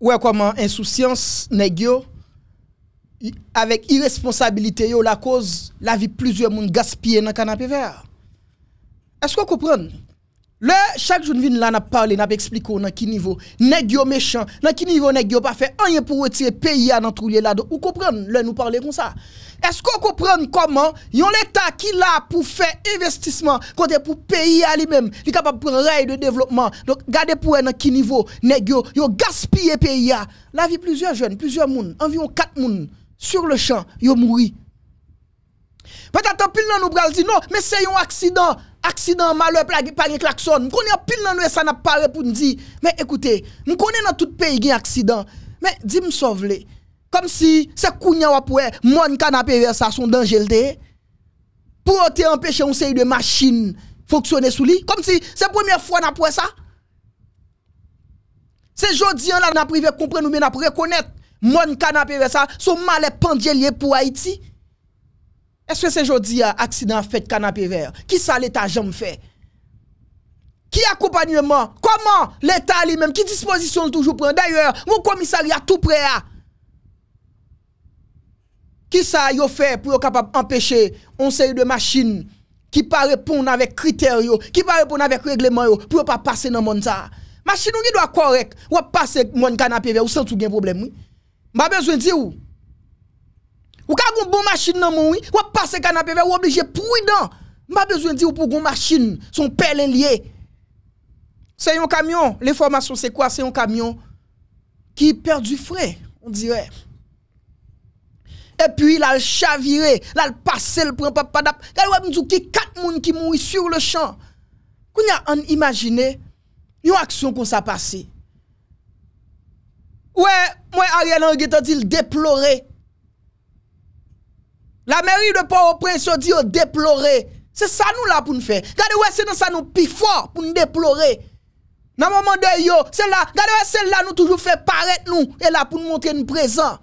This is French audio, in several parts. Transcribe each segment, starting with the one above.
Ouè kwa man, insousyans ne gyo, avèk iresponsabilite yo la koz, la vi plizye moun gaspye nan kanapè ver. Eskwa koupren? Le, chaque jour, nous là, parler, parlé, nous expliquons dans quel niveau, nèg yo méchant, dans quel niveau nèg yo pas fait rien pour retirer pays à dans trouiller là. Vous comprenez, là nous parler comme ça. Est-ce qu'on comprend comment yon l'État qui là pour faire investissement, côté pour payer à lui-même, il capable de prendre rail de développement. Donc, regardez pour dans quel niveau nèg yo, gaspillé gaspiller pays à. La vie plusieurs jeunes, plusieurs moun, environ 4 personnes sur le champ, yo mouri. Peut-être pile nous bral dit non, mais c'est un accident. Aksidant malwe pange klakson, mkounen apil nan nouye sa nap pare pou mdi. Mwen ekoute, mkounen nan tout peyi gen aksidant. Mwen di msovle, kom si se kounen wapwe, mwen ka napewe sa son danjelte. Po ote empeshe un sey de machin foksyone sou li, kom si se premier fwa napwe sa. Se jodi an la naprive kompren ou mwen napre konet, mwen ka napewe sa son male pandjelye pou Haiti. Eswe se jodi a euh, aksidan fèt kanapè ver, ki sa l'Etat jom fè? Ki akoupanye man? Koman l'Etat li men? Ki disposisyon l'toujou pren? D'ayèr, wou komisari a tout prè a? Ki sa yo fè pou yo kapap empèche onse yu de machin ki pa repoun avèk kriter yo, ki pa repoun avèk regleman yo, pou yo pa pase nan moun ta? Machin ou yi do a korek, wou pase moun kanapè ver, ou se l'tou gen problem wou? Mba bezwen di ou? Ou ka gon bon machine nan oui, ou passe canapé ben, ou obligé prudent. M'a besoin dire pour gon machine, son père lié. C'est un camion, l'information c'est quoi C'est un camion qui perd du frais, on dirait. Et puis il le chaviré, il le passé le prend pas pas d'ap. Il me dit qui quatre moun qui mouri sur le champ. Kounya on imaginer une action qui s'est passée. Ouais, moi Ariel Henry t'a la mairie de Port-au-Prince dit déplorer. C'est ça nous là pour nous faire. Regardez ouais, c'est dans ça nous plus fort pour nous déplorer. Dans le moment de yo, c'est là, regardez ouais, c'est là nous toujours fait paraître nous et là pour nous montrer nous présent.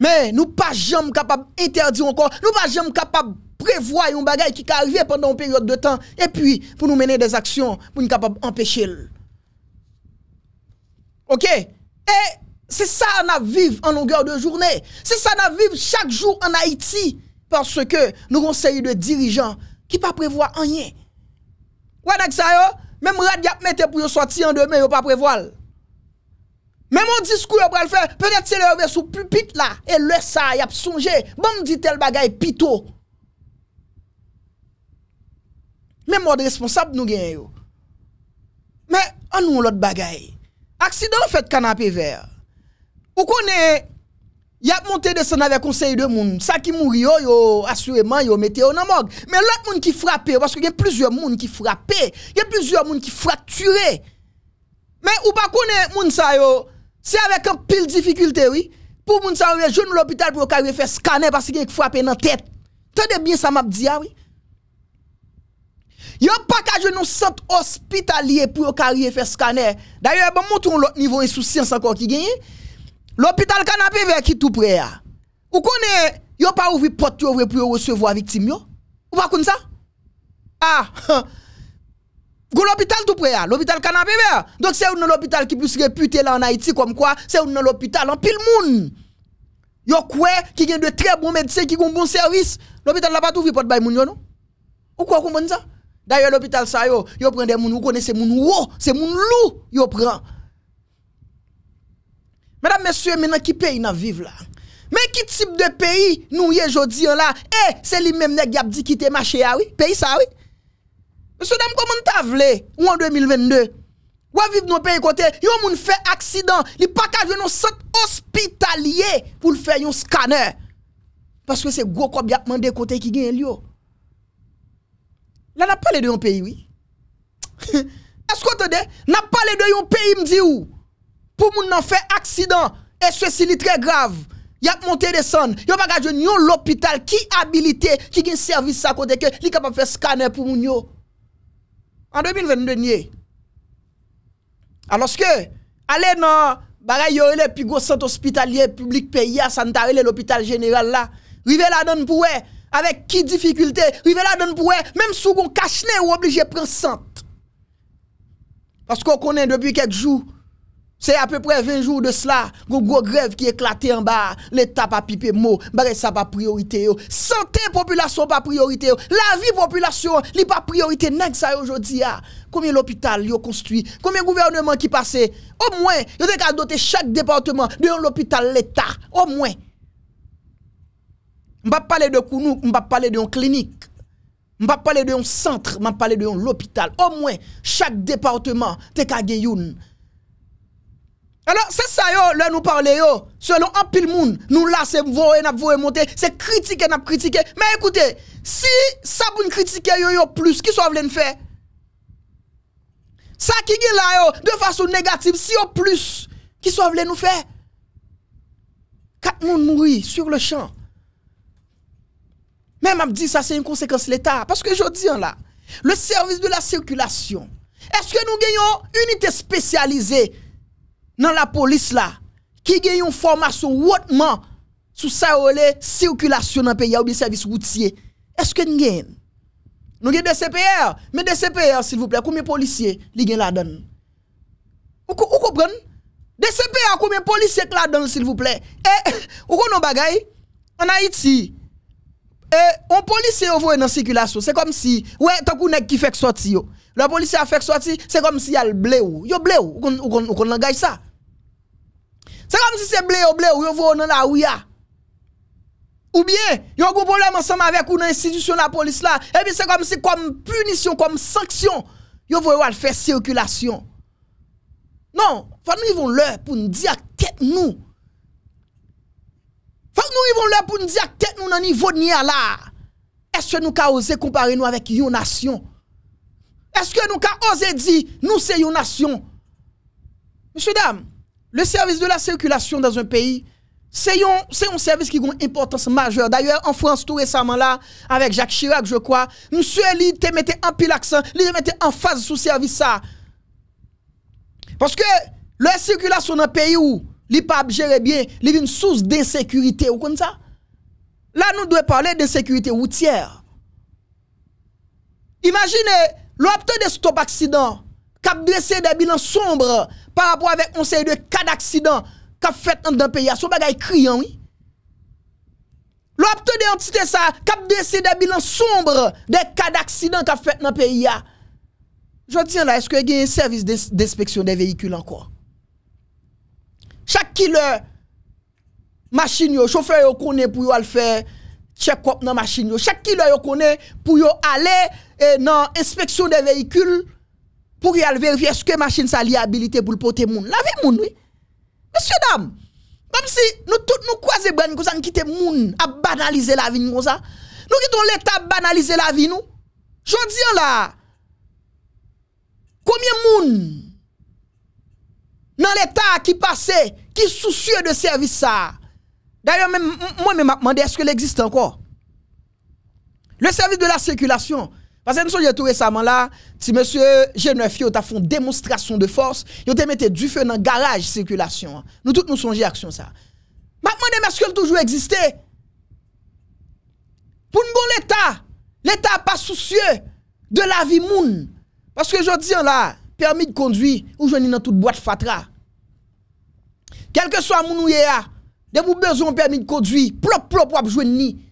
Mais nous pas jamais capable interdire encore, nous pas jamais capable prévoir un bagage qui arrive pendant une période de temps et puis pour nous mener des actions pour nous capable empêcher. OK Et Se sa an ap viv an nou gèw de jounè. Se sa an ap viv chak joun an Haiti. Parce ke nou konsey de dirijan. Ki pa prevoa anyè. Kwa nèk sa yo? Mè mè rad gap mè te pou yo soti an demè yo pa prevoal. Mè mè di skou yo pral fè. Pele tse le bon, yo ve sou pupit la. E le sa yap sonje. Bè mè di tel bagay pito. Mè mè od responsab nou gen yo. Mè an nou lòt bagay. Aksidon fèt kanapè ver. Ou il y a monté son avec conseil de monde. Ça qui mourit, yo, yo, assurément, yo, mettez au morgue. Mais l'autre monde qui frappé, parce qu'il y a plusieurs monde qui frappé, il y a plusieurs monde qui fracturé. Mais ou pas connaissez moun ça yo, c'est avec un pile difficulté, oui. Pour moun ça, jeune l'hôpital pour qu'il faire scanner parce qu'il y a frappé dans la tête. Tenez bien ça m'a dit, oui. Yo pas qu'à jouer nous centre hospitalier pour qu'il faire scanner. D'ailleurs, bon, montons l'autre niveau insouciance encore qui gagne. L'hôpital canapé vert qui tout près ah. Ou connaît yo pas ouvri porte yo pour recevoir victime yo? Ou pas comme ça? Ah. l'hôpital tout près ah. l'hôpital canapé vert, ah. Donc c'est un l'hôpital qui plus réputé là en Haïti comme quoi c'est un l'hôpital en pile moun. Yo quoi qui gagne de très bons médecins qui ont bon service. L'hôpital n'a pas ouvri porte bay moun yo non? Ou quoi comprendre ça? D'ailleurs l'hôpital ça yo, yo prend des moun, vous connaissez moun, c'est moun lou yo prend. Mèdam mèsyè menan ki peyi nan vive la? Men ki tip de peyi nou ye jodi an la? Eh, se li menmè gap di ki te machè awi, peyi sa awi? Mèsyè dam kwa moun tavle ou an 2022? Waviv nou peyi kote, yon moun fè aksidan, li paka vyo nou sot ospitalye pou l fè yon skaner. Paske se gwo kwa byakman de kote ki gen l yo. La nap pale de yon peyi, wii? Asko te de, nap pale de yon peyi mdi ou? pou moun nan fè aksidant, e sou esili trè grave, yak monte desan, yo bagaj yo nyon l'opital ki abilite, ki gen servis sa kote ke, li kapap fè skanè pou moun yo. An 2022, aloske, ale nan, bagaj yo ele pi go sent ospitalye, publik pe ya, san tarele l'opital general la, rive la don pou e, avek ki difikulte, rive la don pou e, menm sou gon kachne ou oblije pren sent. Pas kon konen depi kek jou, Se a peu pre 20 jou de sla, gwo grev ki eklate an ba, l'Etat pa pipe mou, ba re sa pa priorite yo. Sante populasyon pa priorite yo. La vi populasyon li pa priorite nèk sa yo jodi a. Ah. Koumye l'opital yo konstuit, koumye gouvernement ki pase, o mwen, yo te ka dote chak departement de yon l'opital l'Etat, o mwen. Mba pale de kounou, mba pale de yon klinik, mba pale de yon centre, mba pale de yon l'opital, o mwen. Chak departement te ka gen yon Alors, c'est ça, yo, là, nous parler yo. Selon un pile monde, nous là, c'est voir, n'a voir monter, c'est critiquer, n'a critiquer. Mais écoutez, si ça vous critiquer, yo, yo, plus, qui soit nous faire? Ça qui est là, yo, de façon négative, si yo plus, qui soit veulent nous faire? Quatre monde mourir sur le champ. Même à dit ça, c'est une conséquence de l'État. Parce que je dis hein, là, le service de la circulation, est-ce que nous gagnons unité spécialisée dans la police là, qui gagne une formation hautement sur la circulation dans le pays ou bien service routier. Est-ce que nous gagnons Nous un des CPR, mais des CPR s'il vous plaît, combien de policiers gagne la donne Vous comprenez Des CPR, combien de policiers la donne s'il vous plaît Et eh, eh, vous connaissez En Haïti, et eh, on policier voit dans circulation, c'est comme si ouais tant qu'on qui fait sortir. Le police a fait sortir, c'est comme si il y le blé ou. Yo blé ou, on on ça. Se kom si se ble ou ble ou yo vou nan la ouya. Ou bien, yo goun bolem ansam avek ou nan institisyon la polis la. E pi se kom si kom punisyon, kom sanksyon. Yo vou yo al fe sirkulasyon. Non, fatt nou yivon lè pou nou di ak tèt nou. Fatt nou yivon lè pou nou di ak tèt nou nan yivon ni ala. Eske nou ka ose kompare nou avèk yonasyon. Eske nou ka ose di nou se yonasyon. Mishwe dam, Le service de la circulation dans un pays, c'est un, service qui a une importance majeure. D'ailleurs, en France, tout récemment, là, avec Jacques Chirac, je crois, monsieur il te mettait en pile accent, il mettait en phase sous service ça. Parce que la circulation dans un pays où n'est pas gérer bien, il une source d'insécurité ou comme ça. Là, nous devons parler d'insécurité routière. Imaginez, l'obtenir de stop accident. kap dwe se de bilan sombre pa rapor avek onseye de ka d'aksidan ka fet nan den peyi a. Sou bagay kri anwi. Lo ap te de an tite sa, kap dwe se de bilan sombre de ka d'aksidan ka fet nan peyi a. Jotien la, eske genye servis de inspeksyon de veyikul an kwa? Chak ki le masin yo, chofer yo kone pou yo al fe eh, chek wap nan masin yo. Chak ki le yo kone pou yo ale nan inspeksyon de veyikul pour y aller vérifier est-ce que machine ça à habilité pour porter moun. La vie moun oui. Monsieur dame, comme si nous tous nous croiser bran comme ça nous moun à banaliser la vie comme ça. Nous quittons l'état banaliser la vie nous. J'en dis là combien moun dans l'état qui passait qui soucieux de service ça. D'ailleurs même moi même m'a demandé est-ce que l'existe encore. Le service de la circulation parce que nous sommes tout récemment là, si monsieur G9 t'a fait une démonstration de force, yo t'a mis du feu dans le garage circulation. Nous tous nous sommes à action ça. Maintenant, est-ce avez toujours existé? Pour nous, bon l'État, l'État pas soucieux de la vie moun. Parce que je dis là, permis de conduire, ou je dans toute boîte fatra. Quel que soit moun ou ya, de vous besoin permis de conduire, plop plop ni.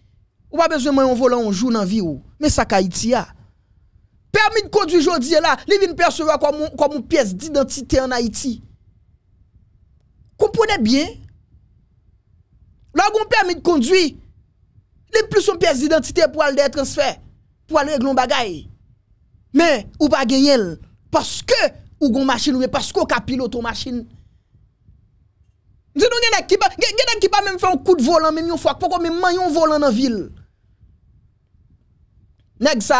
Ou pas besoin de volant, on joue dans vie ou. Mais ça, Haïti a. Permit kondwi jodi la, li vin persewa kwa moun piyes d'identite an Haiti. Kompone bien. La goun permit kondwi, li plus moun piyes d'identite pou al dey transfer. Pou al eglon bagay. Men, ou pa gen yel. Paske ou goun masin ou e, paske ou kapi l'oto masin. Ndi nou gen ekipa, gen ekipa men fè un kout volan men yon fwak, poko men man yon volan nan vil. Neg sa...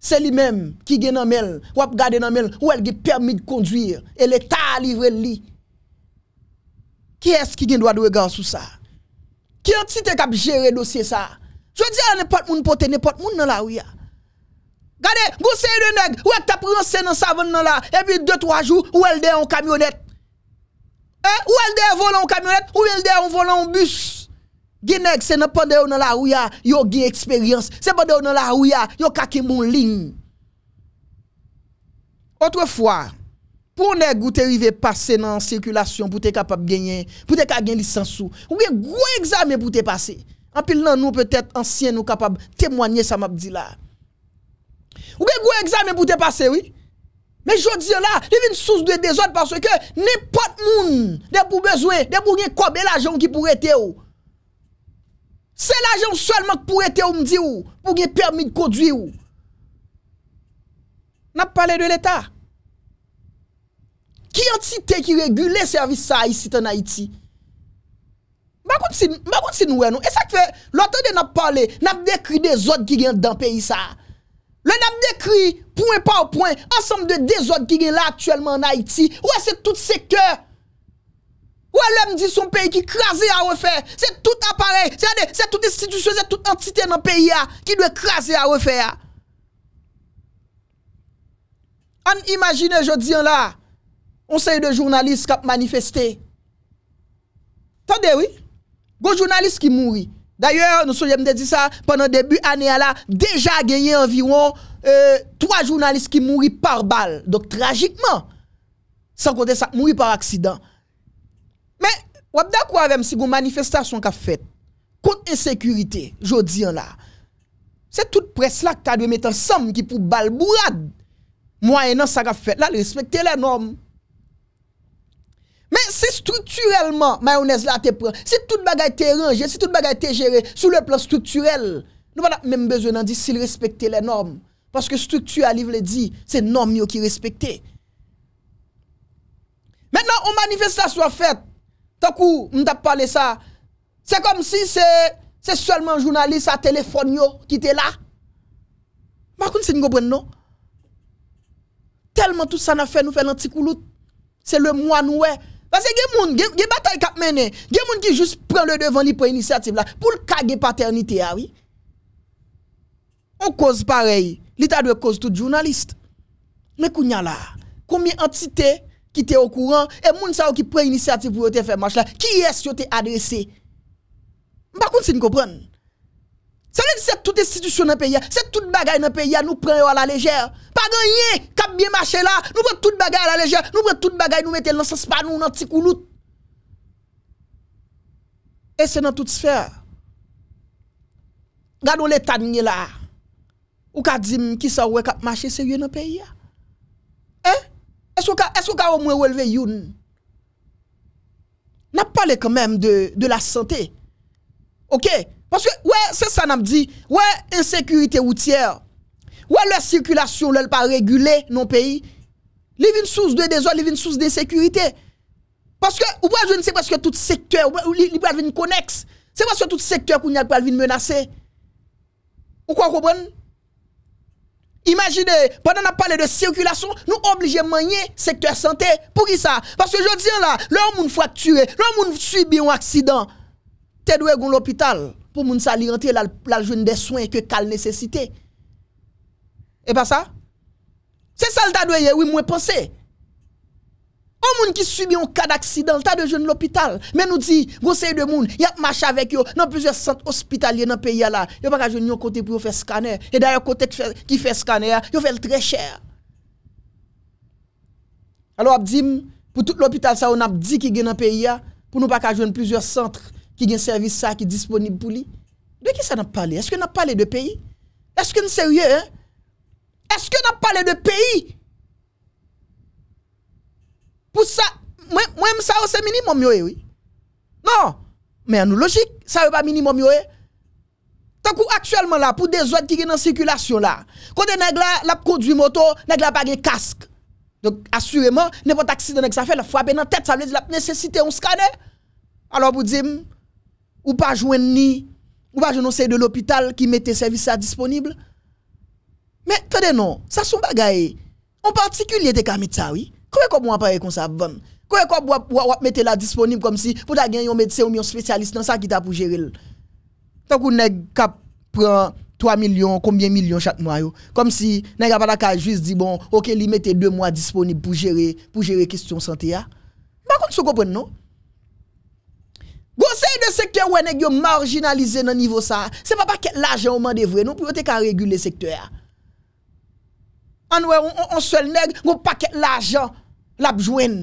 c'est lui-même qui gagne dans mail, ou à gardé dans mail, ou elle qui permis de conduire et l'état a livré lui. Qui est-ce qui gagne droit de regard sur ça Qui entité qui a géré dossier ça Je veux dire n'importe moun porter n'importe moun dans la rue. Regardez, vous le nèg, ou t'a pris dans savane dans là et puis deux trois jours ou elle en camionnette. Eh, hein? ou elle volant en camionnette ou elle en volant en bus. Genek, c'est pas de dans la rue, yo gen expérience. C'est pas de dans la rue, yo kaki mon ligne. Autrefois, pour nèg ou arrivé passer dans circulation pour te capable gagner, pour te gagner licence ou, ou gen gros examen pour te passer. En pile nan nous peut-être anciens nous capable témoigner ça m'a dit là. Ou gen gros examen pour te passer oui. Mais je dis là, il y a une source de désordre parce que n'importe moun, des pour besoin, de pour gen l'argent qui pourrait être ou. Se laje ou solman pou ete ou mdi ou, pou gen permi de kodwi ou. Nap pale de l'Etat. Ki entite ki regule servis sa isi tan Haiti? Bakout si nou en nou, e sa ki fe, l'antan de nap pale, nap dekri de zot ki gen dan peyi sa. Le nap dekri, pou en pa ou pou en, ansanm de de zot ki gen la aktuelman en Haiti, ou e se tout se keur. Ou elle me dit son pays qui crasé à refaire. C'est tout appareil, c'est toute institution, c'est toute entité dans le pays qui doit craser à refaire. On imagine, je dis là, on sait de journalistes qui ont manifesté. Attendez, oui. Go journalistes qui mourent. D'ailleurs, nous sommes dit ça pendant le début année là, déjà gagné environ euh, trois journalistes qui mourent par balle. Donc tragiquement, sans compter ça, mourir par accident. Wap da kwa rem si goun manifestasyon ka fet? Kont e sekurite, jodi an la. Se tout pres la kta dwe met an sam ki pou balbouad. Mwa enan sa ka fet, la l'espekte le norm. Men se strukturelman mayonez la te pren, se tout bagay te ranger, se tout bagay te jere, sou le plan strukturel, nou wana men bezwen an di si l'espekte le norm. Paske strukturel li vle di, se norm yo ki respekte. Men nan ou manifestasyon a fet, ça, c'est comme si c'est seulement journaliste à téléphone qui était là. Ma c'est nous comprendre non Tellement tout ça n'a fait nous faire l'anticouloute. C'est le moi nous parce que il y a des batailles qui mené, il y a des qui juste prend le devant li pour initiative là pour le caguer paternité ah oui. On cause pareil, l'état de cause tout journaliste. Mais kounya là, combien d'entités Ki te okouran, e moun sa ou ki pre inisiativ pou yo te fe mwache la. Ki es yo te adrese? Mbakoun si nko pren? Se ou le di se tout estitisyon nan peye, se tout bagay nan peye nou pre yo la lejè. Pa ganyen, kap biye mwache la, nou pre tout bagay la lejè, nou pre tout bagay nou metel nan se spanou nan tik ou lout. E se nan tout sfer. Gado le tan nye la, ou ka djim ki sa ouwe kap mwache se yo nan peye ya. Est-ce qu'on a au moins relever Youn N'a parlé quand même de, de la santé. OK Parce que, ouais, c'est ça, n'a dit. Ouais, insécurité routière. Ouais, la circulation, elle pas régulée dans le pays. Il une source de désordre, il une source d'insécurité. Parce que, ou pas, je ne sais parce que tout secteur, il pas une connexe. C'est parce que tout secteur qu'on y a pas menacé. Ou quoi, comprenez Imaginez, pendant qu'on parlons de circulation, nous obligés de manier secteur santé. Pour qui ça Parce que je dis là, l'homme fracturé, l'homme subit un accident, tu dois aller l'hôpital pour moun ça rentrer la, des soins que cal nécessité. Et pas ça C'est ça le doit oui, moi Ou moun ki subi yon kad aksidant, ta de joun l'hopital, men nou di, goun sey de moun, yon ap mache avek yo nan pizwe sent ospitalye nan peyi ya la, yo pa ka joun yon kote pou yo fe skaner, e dayan kote ki fe skaner, yo fel tre chè. Alo ap di, pou tout l'hopital sa, ou nap di ki gen nan peyi ya, pou nou pa ka joun pizwe sent, ki gen servisa ki disponib pou li. De ki sa nap pale? Eske nap pale de peyi? Eske nou sey yon? Eske nap pale de peyi? Pour ça, moi, moi, ça, c'est minimum, eh, oui. Non, mais en logique, ça n'est pas minimum, oui. Eh. Tant actuellement là, pour des autres qui sont en circulation, là, quand on la conduit moto, on n'a pas de casque. Donc, assurément, n'importe accident que ça fait, la frappe dans la tête, ça veut dire la nécessité un scanner. Alors, vous dites, ou pas joindre ni, ou pas joindre de l'hôpital qui mettait service à disponible. Mais, attendez, non, ça sont bagaille. En particulier, des comme ça, oui. Kwe kop wap apare kon sa bon? Kwe kop wap wap metela disponib kom si pou ta gen yon medse ou yon spesyalist nan sa ki ta pou jere l? Tan kou neg kap 3 milyon, koumye milyon chak mwa yo? Kom si neg apata ka juis di bon, ok li metel 2 mwa disponib pou jere, pou jere kistyon sante ya? Bakon sou kopwen nou? Gosey de sektè wè neg yo marginalize nan nivou sa, se pa pa ket laje ou man devre nou? Pou yo te ka regule sektè ya? An wè, ou an sel neg, ou pakè l'ajan, l'apjwen.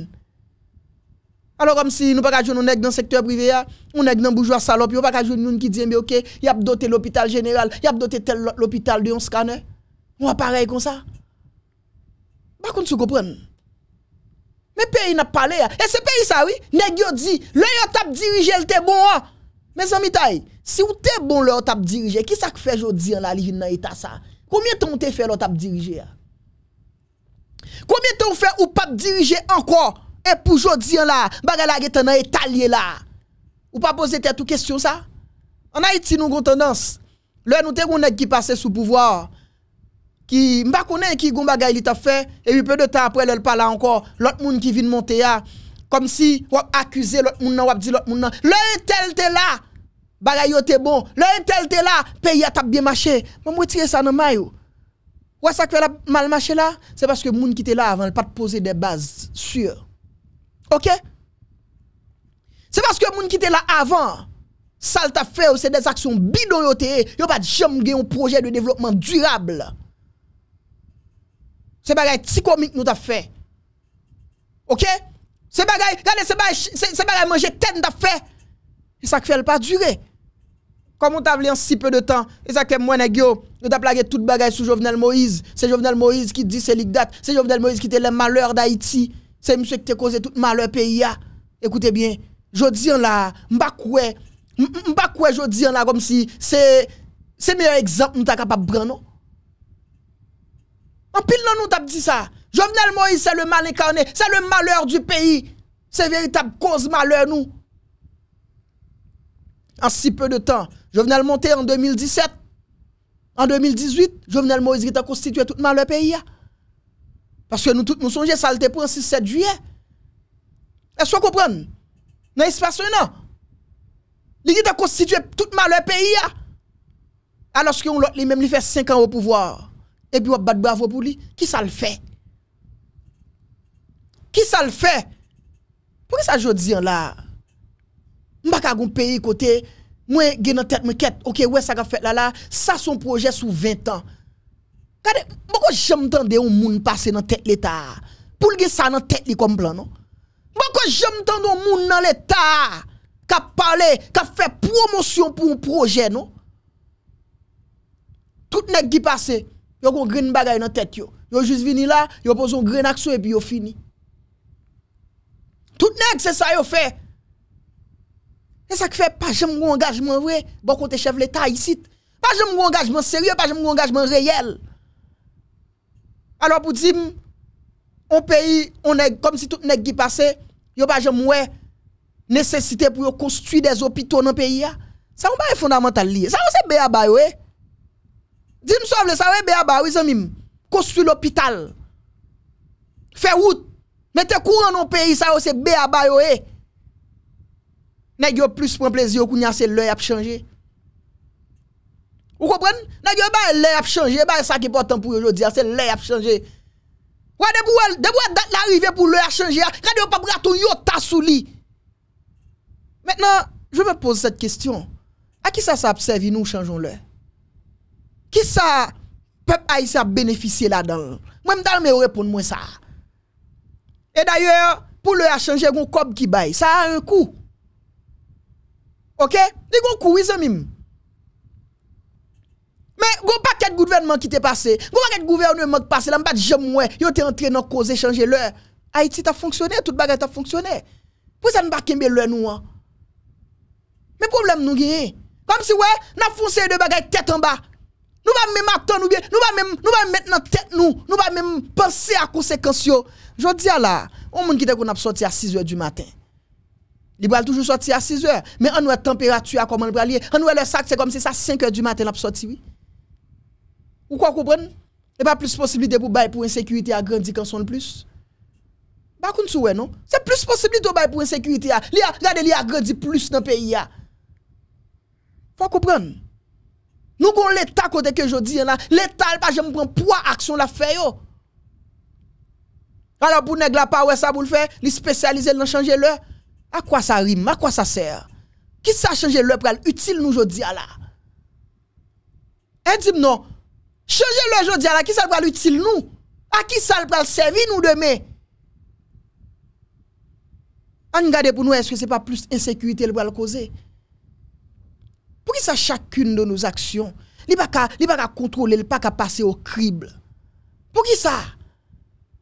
Alò kòm si nou pa kajoun nou neg d'an sektor privè ya, ou neg d'an boujwa salop, yon pa kajoun nou ki diye mbe ok, yap dotè l'hôpital jeneral, yap dotè tel l'hôpital de yon skane, mwa parey kon sa. Bakoun sou kopren? Mè peyi nap pale ya. E se peyi sa wè, neg yo di, lè yon tap dirije, lè te bon wè. Mè san mitay, si wè te bon lè tap dirije, ki sa kfej yo di an la ligin nan ita sa? Koumye ton te fè lè tap dirije ya? Koumye te ou fe ou pap dirije anko? E poujou diyan la, bagay la gete nan e talye la. Ou pa pose te tou kesyon sa? Anay ti nou goun tendans. Le ou te goun ete ki pase sou pouvoir. Ki mbakounen ki goun bagay li ta fe, e bi peu de tan apre lel pala anko, lot moun ki vin monte ya. Kom si wap akuse lot moun nan, wap di lot moun nan. Ah. Le ou tel te la, bagay yo te bon. Le ou tel te la, peye a tap biye mache. Mwen mwetire sa nan may ou. Pourquoi ça que la mal marché là, c'est parce que les gens qui étaient là avant, pas poser des bases sûres. OK? C'est parce que les gens qui étaient là avant, ça t'a fait, c'est des actions bidonnées, ils pas jamais un projet de développement durable. C'est bagay comique nous t'a fait. OK? C'est bagay, regardez, c'est que c'est avons manger t'a fait. Et ça fait pas durer. Comment t'as vu en si peu de temps Et ça que moi moins yo, On t'a plagué toute bagaille sur Jovenel Moïse. C'est Jovenel Moïse qui dit c'est Ligdat, c'est Jovenel Moïse qui te le malheur d'Haïti. C'est monsieur qui t'a causé tout malheur pays Écoutez bien, Je dis là, m'pa koué, m'pa là comme si c'est c'est meilleur exemple nous capable prendre. En pile non nous t'a dit ça. Jovenel Moïse c'est le mal incarné, c'est le malheur du pays. C'est véritable cause malheur nous. En si peu de temps, Jovenel monter en 2017. En 2018, Jovenel Moïse a constitué tout mal le pays. Parce que nous tous nous songeons, ça le pour 6-7 juillet. Est-ce que vous comprenez Dans l'espace, non. Il a constitué tout mal le pays. Alors que l'autre, lui-même, il fait 5 ans au pouvoir. Et puis, on bat bravo pour lui. Qui ça le fait Qui ça le fait Pourquoi ça, je dis là Je ne pas un pays côté. Moi, j'ai dans tête, quête. Ok, ouais, ça a fait là, là. Ça, son projet sous 20 ans. Kade, pourquoi j'aime entendu un monde passer dans tête l'État? Pour le ça dans tête, li comme plan, non? Pourquoi j'aime tendre un monde dans l'État? Qui parlé, qui fait promotion pour un projet, non? Tout nèg qui passé yo gon green bagay dans tête yo. Yo juste vini là, yo pose un green action et puis yo fini. Tout nèg c'est ça yo fait. E sa ki fè pa jèm wou an gagjman wè, bo kon te chev leta yisit. Pa jèm wou an gagjman seri, yo pa jèm wou an gagjman reyel. Alo pou di m, an peyi, konm si tout nèk gi pase, yo pa jèm wè, nèsesite pou yo konstuit des opitoun an peyi ya, sa wou ba yon fondamental liye. Sa wou se be abay wè. Di m sovle, sa wou be abay wè zanmim, konstuit l'opital. Fè wout, mè te kou an an peyi, sa wou se be abay wè. Nèg yo plus prend plaisir kounya c'est l'œil a changé. Vous comprenez Nèg yo ba l'œil a changé, ba ça qui important pour aujourd'hui, c'est l'œil a changé. Ouais debout debout date l'arrivée pour l'œil a changé, quand yo pas braton yo ta sous lit. Maintenant, je me pose cette question. À qui ça ça servi nous changeons l'œil Qui ça peuple haïtien bénéficier là-dedans Moi je me répondre moi ça. Et d'ailleurs, pour l'œil a changé, gon cob qui baille, ça a un coût. OK Ils gon courir ça mime. Mais gon pas de gouvernement qui t'est passé. Gon paquet de gouvernement qui passé là m'pas jamais yo entré dans cause changer l'heure. Haïti a fonctionné, toute bagarre t'a fonctionné. vous ça pas kembe l'heure nous hein? Mais problème nous gagne. Comme si ouais, n'a foncé de bagarre tête en bas. Nous pas même attendre nous bien, nous pas même nous pas mettre dans tête nous, nous même penser à conséquences conséquence. Je dis à là, on monde qui t'a qu'on a sorti à 6h du matin. Il va toujours sortir à 6 heures. Mais on voit la température, comment le va aller. On voit le sac, c'est comme si ça, 5 heures du matin, on sorti sorti Oui? Ou quoi comprendre? Il n'y a pas plus de possibilité pour bail pour insécurité à grandir quand on le plus. Pas qu'on souhait, non? C'est plus possibilité bail pour insécurité. Regardez, il a grandi plus dans le pays. Faut comprendre. Nous avons l'État côté que je dis L'État n'a pas jamais prendre poids action la fait Alors pour ne pas ouais ça vous le faire, li spécialisé dans changer l'heure. À quoi ça rime À quoi ça sert Qui ça change le pral utile nous aujourd'hui à la Et hein, dis non. Changer le aujourd'hui à la, qui ça pral utile nous À qui ça pral servir nous demain on regarde pour nous, est-ce que ce n'est pas plus insécurité le pral causer Pour qui ça chacune de nos actions, il n'y pas qu'à contrôler, il n'y pas qu'à passer au crible. Pour qui ça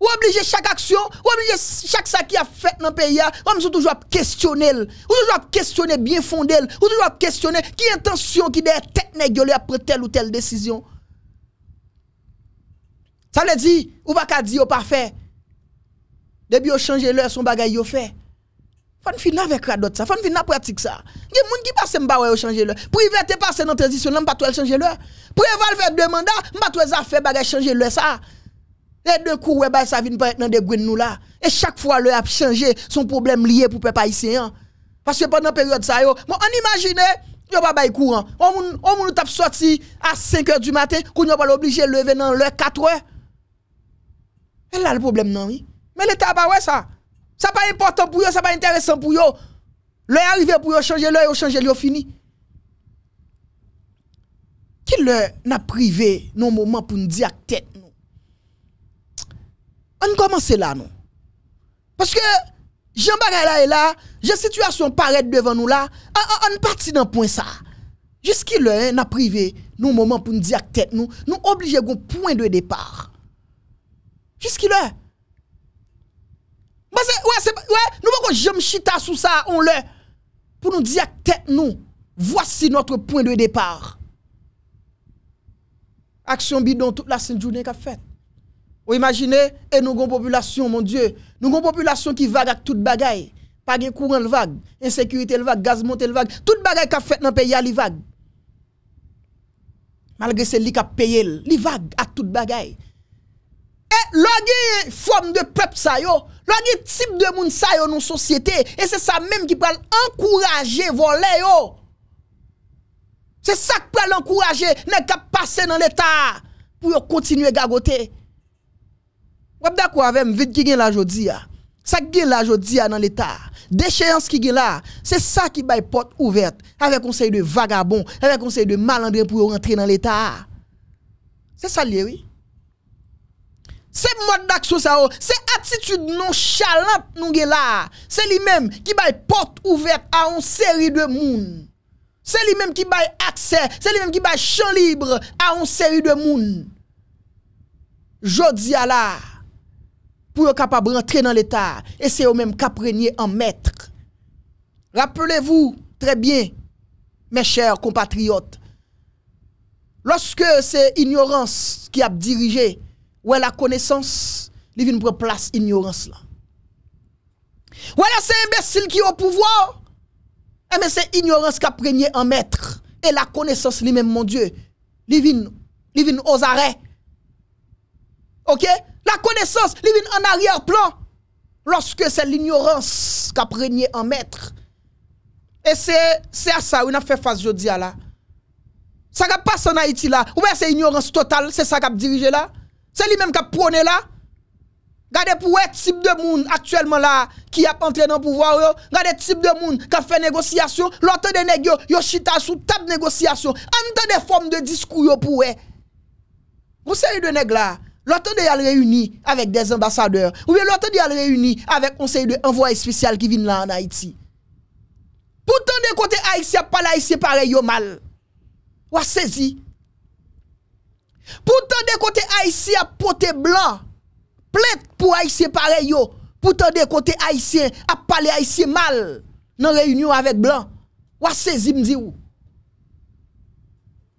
ou obligez chaque action, ou obliger chaque ça qui a fait dans le pays, ou toujours questionner, ou toujours questionner bien fondé, ou toujours questionner qui intention qui derrière tête négolée après telle ou telle décision. Ça veut dire, ou pas dire, ou pas faire. Depuis ou changer l'heure, son bagage, ou fait. Fan finir avec la dot ça, fan la pratique ça. Il y a des gens qui passent m'ba ou changer l'heure. Privé te passer dans transition, pas toi changer l'heure. Pour y faire deux mandats, toi ça fait bagage changer l'heure ça. Les deux coups, ouais, bah, ça vient pas être dans des nous là. Et chaque fois, le a changé son problème lié pour les paysans. Hein. Parce que pendant la période ça, yo, bon, on imagine, yo pas bay courant. On on nous tape sorti à 5 h du matin, qu'on pas l'obligé de lever dans l'heure 4 h. Et là, le problème, non, oui. Mais l'État, bah, ouais, ça. Ça pas important pour eux, ça pas intéressant pour eux. L'heure arrivé pour eux changer, l'heure changer, l'heure fini. Qui le n'a privé non moment pour nous dire tête? on commence là, non Parce que, Jean Bagay là et là, j'ai situation paraît devant nous là, ah, ah, on partit d'un point ça. Jusqu'à là, on a privé nous moment pour nous dire tête nous, nous obligés un point de départ. Jusqu'à là. Parce que, ouais, c'est, ouais, nous pas jamais chita sous ça, on le, pour nous dire tête nous, voici notre point de départ. Action bidon toute la semaine journée qu'a faite. Vous imaginez, et nous avons une population, mon Dieu, nous avons une population qui vague avec toute bagaille. Pas de courant le vague, insécurité le vague, gaz monté le vague, toute bagaille qui a fait dans le pays, il vague. Malgré c'est qui a payé, il vague à toute bagaille. Et l'on forme de peuple ça a un type de monde ça yo nos société, et c'est ça même qui peut encourager voler C'est ça qui peut encourager, gens qui passer dans l'état pour continuer à gagoter. Wabda kwa ve m vide ki gen la jodi ya Sak gen la jodi ya nan l'Etat Desheyans ki gen la Se sa ki bay pot ouvert Avè konsey de vagabon Avè konsey de malandren pou yo rentre nan l'Etat Se sa liye wè Se mwadak sou sa wè Se atitude non chalant non gen la Se li mèm ki bay pot ouvert A on seri de moun Se li mèm ki bay akse Se li mèm ki bay chan libre A on seri de moun Jodi ya la pour être capable d'entrer rentrer dans l'État. Et c'est au même qui un en maître. Rappelez-vous très bien, mes chers compatriotes, lorsque c'est ignorance qui a dirigé, ou la connaissance, il vient place ignorance là. Ou là c'est imbécile qui est au pouvoir, et eh, mais c'est ignorance qui a en maître. Et la connaissance lui-même, mon Dieu, il vient aux arrêts. Ok? La connaissance, il en arrière-plan lorsque c'est l'ignorance qui a prégné en maître. Et c'est à ça qu'on a fait face aujourd'hui là. Ça qui passe en Haïti là, ou bien c'est l'ignorance totale, c'est ça qui a dirigé là. C'est lui-même qui a prôné là. Regardez pour le type de monde actuellement là qui a entré dans le pouvoir. Regardez type de monde qui a fait négociation. L'autre de négo, yo, chita sous table négociation. En des formes de discours pour eux. Vous savez de nèg là. Lo tan de yal reyuni avèk des ambasadeur. Ou bien lo tan de yal reyuni avèk konsey de envoye spesyal ki vin la an Haiti. Poutan de kote Aisyen ap pale Aisyen pare yo mal. Ou as sezi. Poutan de kote Aisyen ap pote blan. Plep pou Aisyen pare yo. Poutan de kote Aisyen ap pale Aisyen mal. Nan reyunu avèk blan. Ou as sezi mzi ou.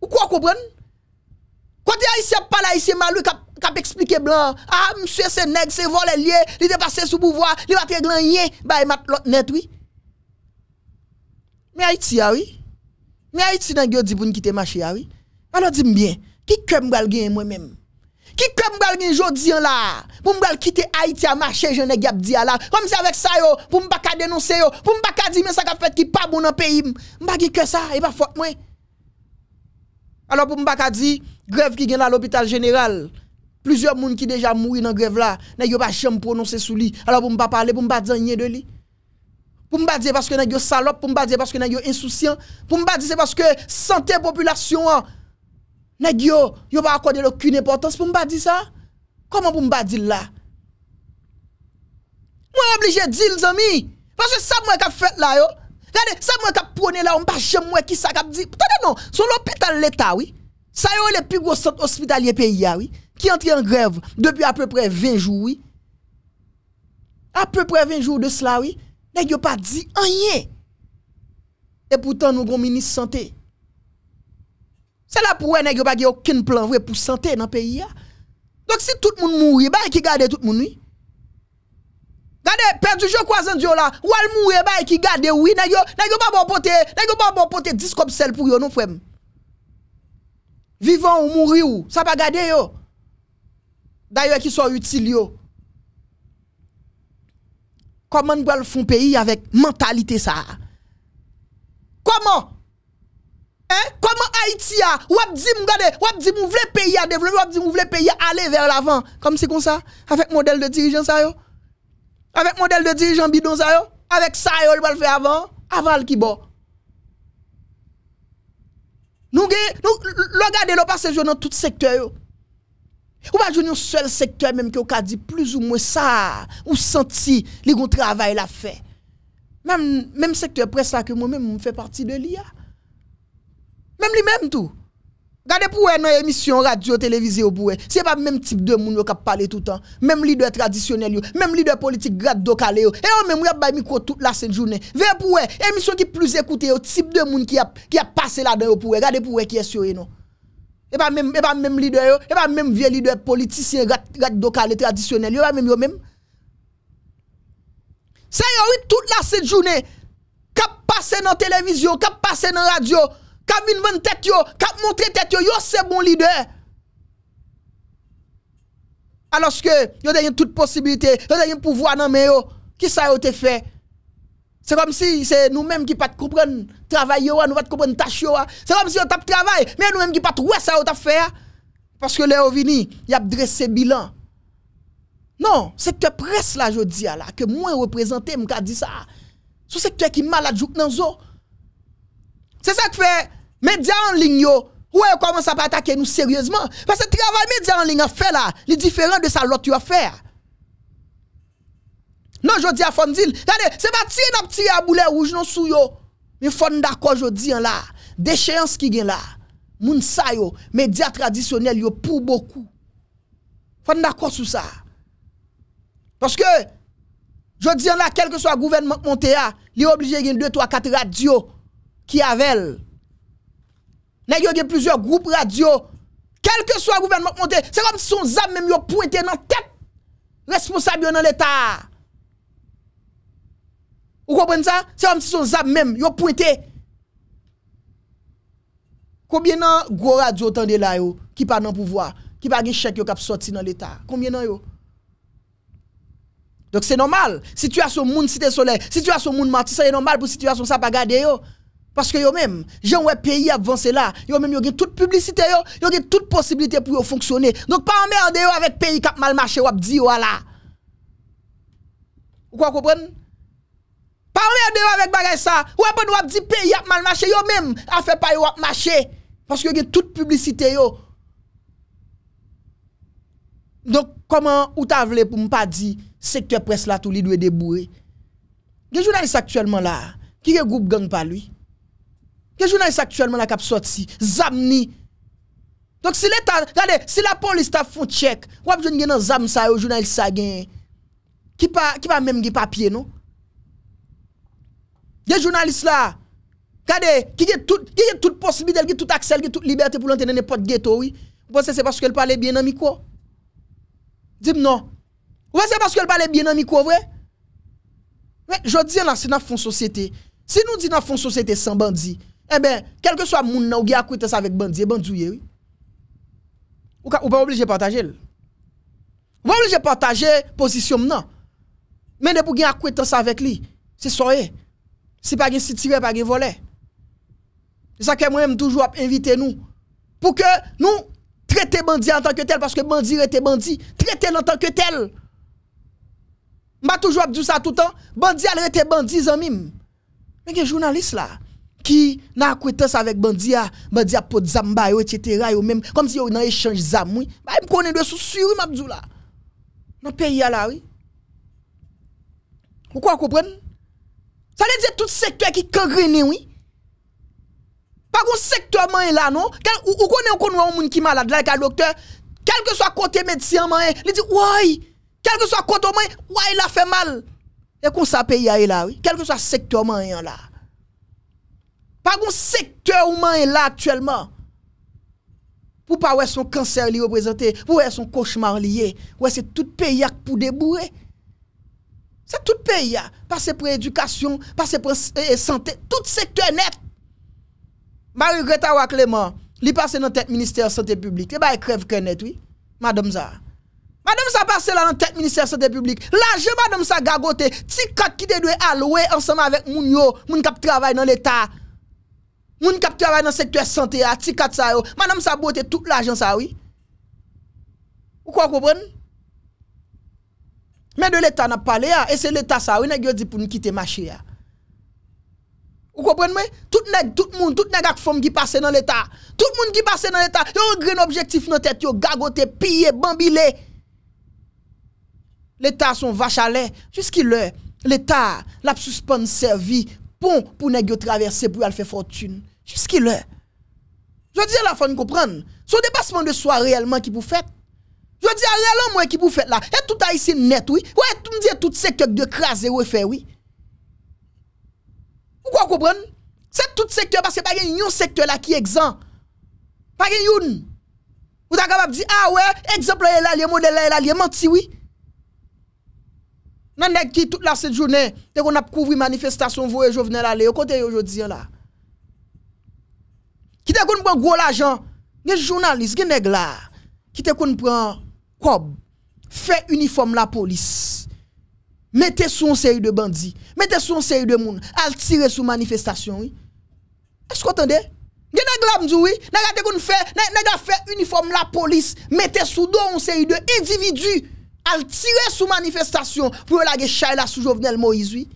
Ou kwa koubren? Kote Aisyen ap pale Aisyen mal. Ou kap pale Aisyen mal. kap expliquer blanc. Ah, monsieur, c'est nèg, c'est volé lié, il est passé sous pouvoir, il va grand glanier Bah, mat l'autre net, oui. Mais Haïti, ah oui. Mais Haïti, nan dit pour nous quitter marché, a ah, oui. Alors, dis-moi bien, qui que m'gal gagner moi-même? Qui que m'gal gagner jodi là? Pour nous quitter Haïti à marcher je ne a dit là. Comme ça avec ça yo, pour pas ka dénoncer yo, pour pas ka dire mais ça qui fait qui pas bon dans pays. pas que ça, et pas faute moi. Alors pour pas ka dire grève qui gagne à l'hôpital général. Plusieurs personnes qui déjà mourir dans la grève là, n'ont pas jamais prononcer sous lui. Alors pour ne pas parler, pour ne pas dire de lui. Pour ne pas dire parce que n'ont salope, pour ne pas dire parce que n'ont insouciant, pour ne pas dire c'est parce que santé population n'ont hein. yo pas accordé aucune importance pour ne pas dire ça. Comment pour ne pas dire là Moi obligé de dire les amis parce que ça moi qui fait là yo. Regardez, ça moi qui là, on pas jamais moi qui ça qui dit. Attendez non, sur l'hôpital l'État oui. Ça est les plus gros centre hospitalier pays ah, oui. ki entri an grev depi aprepre 20 jou aprepre 20 jou de slawi nan yo pa di anye e poutan nou gominis sante se la pou we nan yo pa ge okin plan pou sante nan peyi lak si tout moun mouri, ba e ki gade tout moun gade, perdu jo kwa zan diyo la wal mouri, ba e ki gade nan yo ba bon pote nan yo ba bon pote diskopsel pou yo nou fwem vivan ou mouri ou, sa pa gade yo D'ailleurs, qui sont utiles. Comment nous faire pays avec mentalité ça? Comment? Hein? Comment Haïti a? Ou ap dit ou pays à développer, ou pays à aller vers l'avant. Comme c'est comme ça? Avec modèle de dirigeant ça yo? Avec modèle de dirigeant bidon yo? Avec ça yo, le faire avant? Avant qui bon? Nous, nous, regardez le dans tout secteur Ou pa joun yon sel sektor menm ki yo ka di plus ou mwen sa ou senti li yon travay la fe. Menm sektor pres la ke mwen menm mwen fe parti de li ya. Menm li menm tou. Gade pou we nan emisyon, radyo, televize yo pou we. Se pa menm tip de moun yo ka pale toutan. Menm li de tradisyonel yo. Menm li de politik grad do kale yo. E yo menm yo ap bay mikro tout la sen jounen. Ve pou we, emisyon ki plus ekoute yo, tip de moun ki ap pase la den yo pou we. Gade pou we ki esyo yon nou. E pa mèm, e pa mèm lidwe yo, e pa mèm vie lidwe politisyen, gat do kalè tradisyonel, yo e pa mèm yo mèm. Se yo wè tout la se jounè, kap pase nan televizyon, kap pase nan radyo, kap min mèm tèt yo, kap montre tèt yo, yo se mèm bon lidwe. Anoske, yo dè yon tout posibilite, yo dè yon pouvo nan mè yo, ki sa yo te fè? C'est comme si c'est nous-mêmes qui pas comprendre travail nous pas comprendre tâche C'est comme si on tape travail mais nous-mêmes qui pas trouver ça on t'a parce que là vini, il a dressé bilan. Non, que presse là je dis là que moi représenté je dis ça. Ce secteur qui malade jouk dans zo. C'est ça que fait médias en ligne yo. Ouais, comment ça pas attaquer nous sérieusement parce que travail média en ligne a fait là, est différent de ça l'autre a fait. Non, je dis à Fondil. Regardez, c'est pas tirer n'a aboulet à boulet rouge non sous yo. Mais fond d'accord je dis hein, là, déchéance qui gen là. Moun sa yo, médias traditionnels yo pour beaucoup. Fond d'accord sur ça. Parce que je dis hein, là quel que soit le gouvernement monté ah, il est obligé gagner 2 3 4 radios qui avèl. Il y a plusieurs groupes radio. Quel que soit le gouvernement monté, c'est comme si son zam même yo pointé dans tête responsable dans l'état. Vous comprenez ça C'est comme si son zap même, yo pointé. Combien de gros radio tendez là yo qui pas dans pouvoir, qui pas de chèque yo cap sorti dans l'état Combien de yo Donc c'est normal. Si tu as Situation monde cité soleil, situation mati ça c'est normal pour situation ça pas garder yo. Parce que yo même gens ouais pays avancé là, yo même yo gen toute publicité yo, yo gen toute possibilité pour fonctionner. Donc pas emmerder yo avec pays qui a mal marché ou dit voilà. Vous comprenez Pa mwen yade yo avèk bagay sa, wèpon wèp dipe yap malmache yo mèm, afè pa yo wèp mache. Paske yo gen tout publicite yo. Donk, koman ou ta vle pou mpa di, sekte pres la tou li dwe debouye. Gen jounalist aktuelman la, ki gen goup gang pa lui. Gen jounalist aktuelman la kap sot si, zam ni. Donk, si lè tan, gade, si la polis ta fon tchèk, wèp joun gen nan zam sa yo, jounalist sa gen, ki pa, ki pa mèm gen papye nou. des journalistes là, qui ont tout, qui possibilités, toute possibilité, qui ont tout accès, qui toute liberté pour l'entendre n'importe ghetto, oui. Vous pensez c'est parce qu'elle parle bien dans le micro? Dis-moi non. Vous pensez parce qu'elle parle bien dans le micro, Mais je dis là, c'est dans fond société. Si nous disons dans fond société sans bandit, eh bien, quel que soit le monde qui a acquitté ça avec bandit, bandit, oui. Ou pas obligé de partager. Vous pas obligé de partager position, non. Mais de pour gagner avec lui, c'est ça si pas de si tiré, pas de voler. C'est ça que moi, même toujours inviter nous. Pour que nous traitions bandits en tant que tel, parce que bandits était bandits. Traiter en tant que tel. Je toujours dit ça tout le temps. Bandits, elle était Il zanmim. Mais les journalistes là, qui n'a connaissance avec bandits, ah, bandits à zamba, etc., même, comme si on dans échange zam, oui. Bah, je connaît de sous sur, dit là. Dans le pays là, oui. Pourquoi vous comprenez? Sa li dize tout sektor ki kongrene oui. Par kon sektor man yon la nou. Ou konnen kon nou an moun ki malade la yon ka doktor. Kelke so a kote medisyen man yon. Li di woy. Kelke so a kote man yon. Woy la fe mal. E kon sa peyi a yon la oui. Kelke so a sektor man yon la. Par kon sektor man yon la atyelman. Pou pa wè son kanser li reprezenté. Pou wè son koshman li yé. Wè se tout peyi ak pou debou wè. Toute peyi a, pase pou edukasyon, pase pou e-sante, tout euh, sektu e net. Mbari Greta Ouakleman, li pase nan tek minister sante publik, e eh ba e krev kre net, oui. Madame sa. Madame sa pase lan nan tek minister sante publik. La je, madame sa gagote, tikat ki de dwe alwe ansama vek moun yo, moun kap travay nan etat. Moun kap travay nan sektu e sante, a tikat sa yo. Madame sa bote tout la je sa, oui. Ou kwa kouprenne? Mais de l'État n'a pas l'air et c'est l'État ça qui a dit pour nous quitter marché Vous comprenez Tout le tout monde tout le monde qui passe dans l'État, tout le monde qui passe dans l'État, un grand objectif dans la tête yo gagoté pillé, bambiler. L'État son vache à l'air. jusqu'à l'heure. L'État l'a suspend servi pont pour nèg traverser pour aller faire fortune. Jusqu'à l'heure. Je dis à la faut nous comprendre. Ce dépassement de soi réellement qui vous fait, je dis à l'homme qui vous faites là. Et tout a ici net, oui. Ouais, tout me dit tout secteur de craser, refait, oui. Pourquoi comprendre? C'est tout secteur parce que pas un secteur là qui est exempt. Pas un. Vous êtes capable de dire, ah ouais, exemple là, le modèle là, le menti, oui. Nan nèg qui toute la cette journée, dès qu'on a couvert manifestation vous voyez Jovenel aller au côté aujourd'hui là. Qui te kon prend gros l'argent, Les journalistes, qui nèg là, qui te kon prend Fè uniform la polis Mète sou un seri de bandi Mète sou un seri de moun Al tire sou manifestasyon Esko tende? Gen a glam diwi Nè gade kon fè Nè gade fè uniform la polis Mète sou do un seri de individu Al tire sou manifestasyon Pwè la ge chay la sou jovenel mo izwi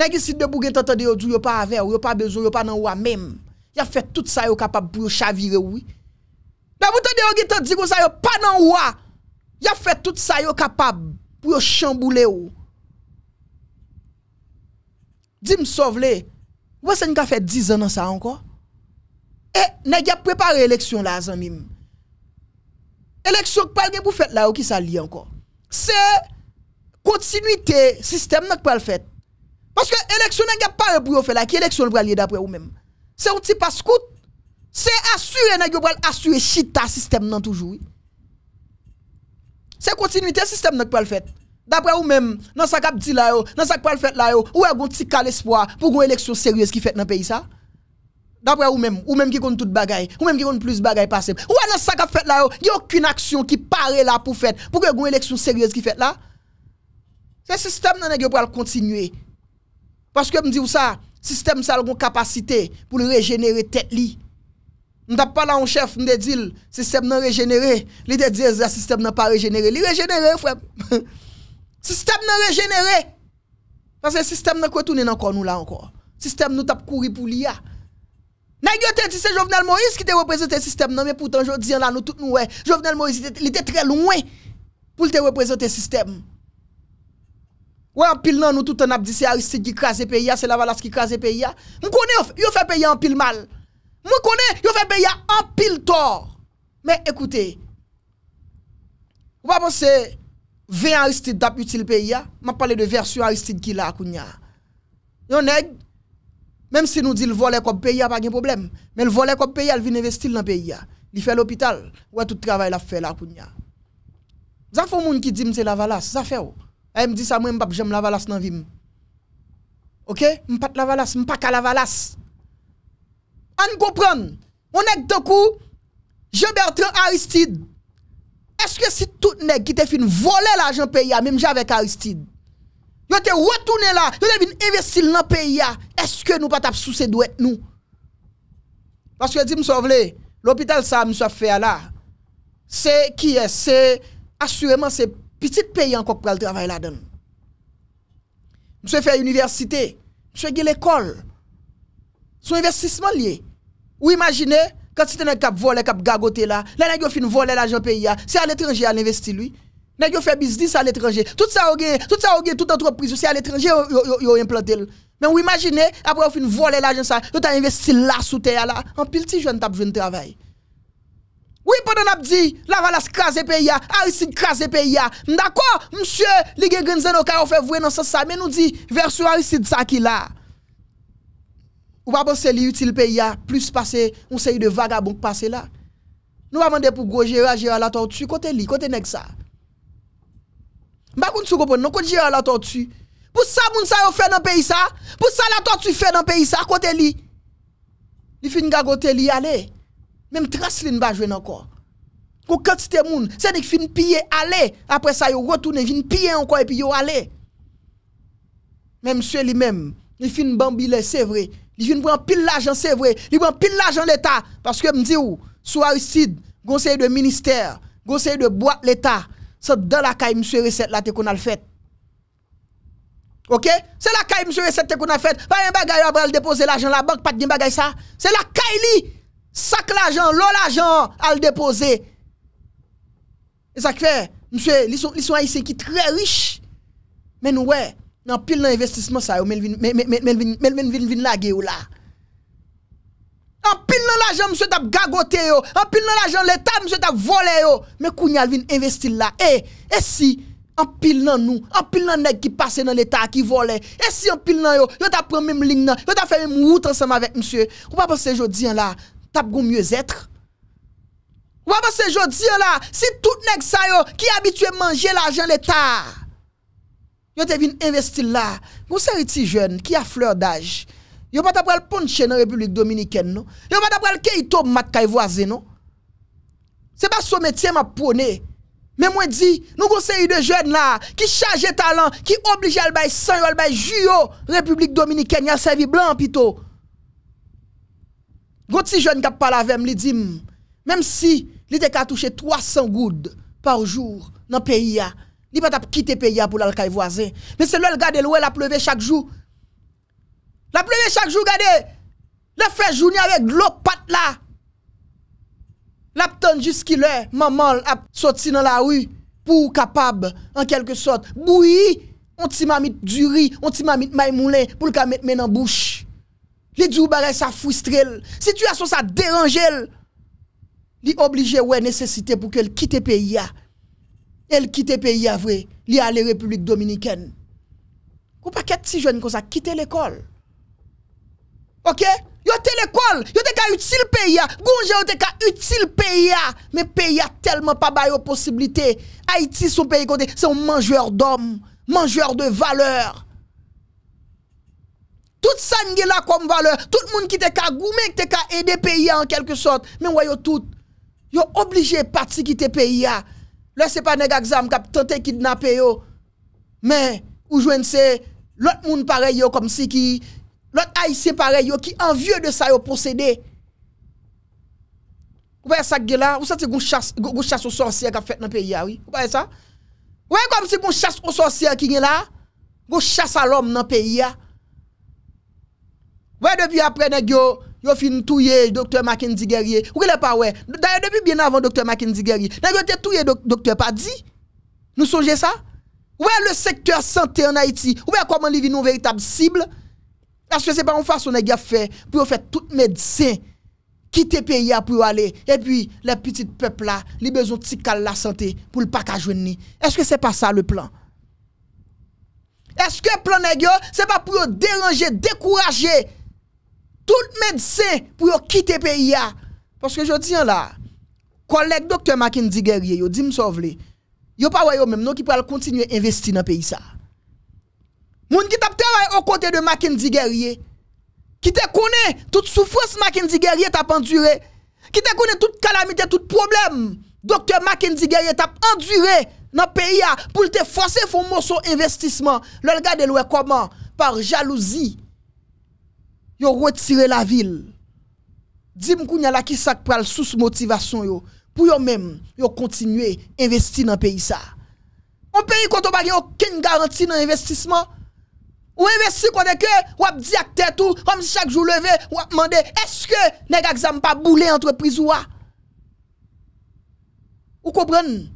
Nè gisit de bou gen tante diyo Jou yo pa ave yo Yo pa bezo yo pa nan wwa mem Ya fè tout sa yo kapab pou yo chavire wwi La moutan de yo gita di kon sa yo panan wwa. Ya fet tout sa yo kapab pou yo chanbou le yo. Di msov le, wese n ka fet dizan an sa anko? E, negyap prepare eleksyon la zanmim. Eleksyon ki pal gen pou fet la yo ki sa li anko. Se, kontinuité, sistem nan ki pal fet. Maske eleksyon negyap pare pou yo fet la ki eleksyon l bralye dapre ou men. Se ou ti paskout. C'est assuré, nèg yo pral assurer chita système nan toujours. C'est continuité système nan le fait. D'après ou même, dans sa kap dit la yo, dans sa pral fait la yo, ou est le petit espoir pour une élection sérieuse qui fait dans pays ça d'après vous-même, ou même qui compte tout bagaille, ou même qui compte plus bagaille passé. Ou alors sa kap fait la il n'y a aucune action qui paraît là pour faire, pour que une élection sérieuse qui fait là. Ce système nan pas, le continuer. Parce que me dit ça, système ça a une capacité pour le régénérer tête li. Nou tap pa la ou chef, nou de dil, sistem nou rejenere, li de dil, la sistem nou pa rejenere, li rejenere, fwem. Sistem nou rejenere, nan se sistem nou kwa tounen ankon nou la ankon. Sistem nou tap kouri pou li ya. Nan yo te di se Jovenel Moïse ki te represe te sistem nou, men poutan jo diyan la nou tout nou we, Jovenel Moïse li te tre loun we, pou te represe te sistem. Ou an pil nan nou tout an ap di se, ari se di kaze pe ya, se la valas ki kaze pe ya. Mwen kon yo fe pe ya an pil mal. Moi, je connais, yo fait payer un pile tort. Mais écoutez, vous pas penser 20 Aristide d'ap utile pays m'a parlé de version Aristide qui là kounya. Yon même si nous dit le volet comme pays pas de problème, mais le volet comme pays, il vient investir dans pays Il fait l'hôpital, ouais tout travail l'a fait là kounya. Ça fait moun qui dit c'est la valasse, ça fait ou. Oh. Elle me dit ça moi j'aime la valasse dans vie. OK, m'pa la valasse, m'pa la valasse. an kompran, mwen ek te kou, je Bertrand Aristide, eske si tout nek ki te fin vole la ajan peya, mwen javek Aristide, yo te wotounen la, yo te vin investil la peya, eske nou patap sou se dwet nou, paske di msou avle, l'opital sa msou avfe la, se ki es, se asureman se piti peyan kouk pral travay la den, msou evfe yoniversite, msou evge l'ekol, sou investisman liye, Ou imaginez, quand c'est un cap volé, cap gagoté là, là, il fin voler l'argent pays, c'est à l'étranger à l'investir lui. y yo fait business à l'étranger. Tout ça ou tout ça ou toute entreprise, c'est à l'étranger yo implanté. Mais vous imaginez, après vous fin voler l'argent ça, vous avez investi là sous terre là, en pile petit jeune t'a jeune travail. Oui, pendant n'a dit, la valas crase pays, Aristide craser pays. D'accord, monsieur, les gens qui ont fait vouer dans ce sens ça, mais nous dit, version Aristide ça qui là. Ou pa bon se li yotil pe ya, plus pase, ou se yot de vagabon pase la. Nou pa mande pou gojera, jera la tortue, kote li, kote nek sa. Mba kon sou gopon, nou kote jera la tortue. Pou sa moun sa yo fe nan peyi sa? Pou sa la tortue fe nan peyi sa? Kote li. Li fin gagote li ale. Mem tras li nba jwen an kon. Kou kote se te moun, se di fin piye ale. Apre sa yo rotoune, vin piye an kon epi yo ale. Mem se li mem, li fin bambile, se vre, il vient prendre pile l'argent, c'est vrai. Il prend pile l'argent de l'État. Parce que me dit où, oh, sous Aristide, conseil de ministère, conseil de boîte l'État, c'est dans la caille, monsieur Recette, là, qu'on a le fait. Ok? C'est la caille, monsieur Recette, qu'on a fait. Pas un bagay après déposer l'argent, la banque, pas de bagaille, ça. C'est la caille, sac l'argent, l'eau l'argent, à le déposer. Et ça fait, monsieur, ils sont ici qui sont très riches. Mais nous, ouais. Men apil nan investisman sa yo Men ven vin lage yo la Anpil nan lagen msye tap gagote yo Anpil nan lagen leta msye tap vole yo Men kounyal ven investi la E, e si anpil nan nou Anpil nan neg ki pase nan leta ki vole E si anpil nan yo Yo tap pran men mling nan Yo tap fè men mwoutran sama vek msye Wap se jo diyan la Tap goun mye zetre Wap se jo diyan la Si tout neg sa yo Ki abitue manje lagen leta Yo te vin investir là. vous série des jeunes qui a fleur d'âge. Yo pas t'apral ponche dans République Dominicaine non. Yo pas t'apral keito mat kay voisin non. C'est pas ce métier m'a prôné. Mais moi dit, nous gon série de jeunes là qui chargent talent, qui obligent à bay sang, al bay juyo République Dominicaine y a servi blanc pito. Gon ti jeune qui parle avec lui même si il était touché 300 goudes par jour dans pays Li pat ap kite pe ya pou lal kay voazen. Ne se lal gade lwe la pleve chak jou. La pleve chak jou gade. Le fè jouni avek lopat la. Lap ton jiski lè. Maman l ap soti nan la ou. Pou kapab. En kelke sot. Bou yi. On ti mamit duri. On ti mamit maymoulè. Poul ka men nan bouch. Li djou bare sa fwistrel. Si tu asos sa deranjel. Li oblige wè nesesite pou ke l kite pe ya. elle quitte le pays à vrai, elle est à la République dominicaine. Vous pas qu'être si jeune comme ça, quitter l'école. OK Yo te l'école, yo te ka utile pays a, gonje yo te ka utile pays a, mais pays a tellement pas de possibilités... Haïti son pays côté, c'est un mangeur d'hommes, mangeur de valeurs. Tout ça n'est là comme valeur, tout le monde qui te ka goumé, qui te ka aider pays en quelque sorte, mais vous yo tout, yo obligé parti quitter pays Ne se pa neg aksam kap tante kidnape yo. Men, oujwen se, lot moun pare yo kom ah si ki, lot aise pare yo ki anvyo de sa yo posede. Kou paye sa gela, ou se te goun chas, goun chas ou sorsia kap fet nan peya, oui? Kou paye sa? Ouye kom si goun chas ou sorsia ki gen la? Goun chas alom nan peya. Ouye devye apre neg yo? Yo fin le docteur Mackenzie Guerrier. Ou est pas ouais. D'ailleurs depuis bien avant docteur Mackenzie Guerrier. fait tout le docteur Padi. Nous songez ça Ouais e le secteur santé en Haïti. est comment il vit une véritable cible Parce que c'est pas une façon de faire pour faire tout médecin quitter pays pour aller et puis les petits peuples là, les besoin de la santé pour le pas joindre. Est-ce que c'est pas ça le plan Est-ce que le plan ce c'est pas pour déranger, décourager tout médecin pour quitter le pays. Parce que je dis là, collègue docteur Mackenzie Guerrier, yo dit vous ne Yo pas yo même qui peut continuer à investir dans le pays ça. gens qui t'a travaillé au côté de Mackenzie Guerrier, qui te connaît toute souffrance Mackenzie Guerrier t'a enduré, qui te connaît toute calamité, tout problème, docteur Mackenzie Guerrier t'a enduré dans le pays pour te forcer faire un investissement. Le comment par jalousie yo retiré la ville. Dis-moi kounya la qui sak pral sous motivation yo pour yo même yo continuer investir dans pays ça. On pays quand on pas aucune garantie dans investissement. Ou investi qu'on est que ou ap tout comme chaque jour levé ou ap est-ce que nèg exam pas bouler entreprise ou Ou comprenez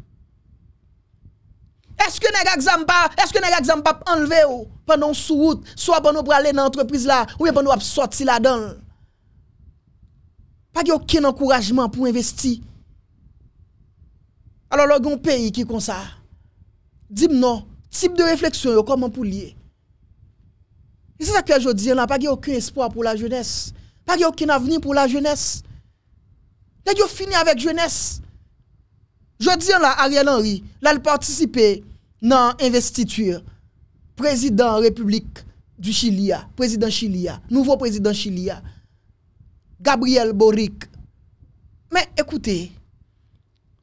est-ce que nèg exam pas est-ce que pas enlever ou pendant sous route soit pour aller dans entreprise là ou pour sortir là-dedans. Pas aucun encouragement pour investir. Alors là un pays qui comme ça. Dis-moi type de réflexion comment pour lier. c'est ça que je dis, on hein, pas aucun espoir pour la jeunesse. Pas aucun avenir pour la jeunesse. Nèg yo fini avec jeunesse. Je dis hein, là Ariel Henry, là il participer nan investitur prezident republik du Chilia, prezident Chilia, nouvo prezident Chilia, Gabriel Boric. Men, ekoute,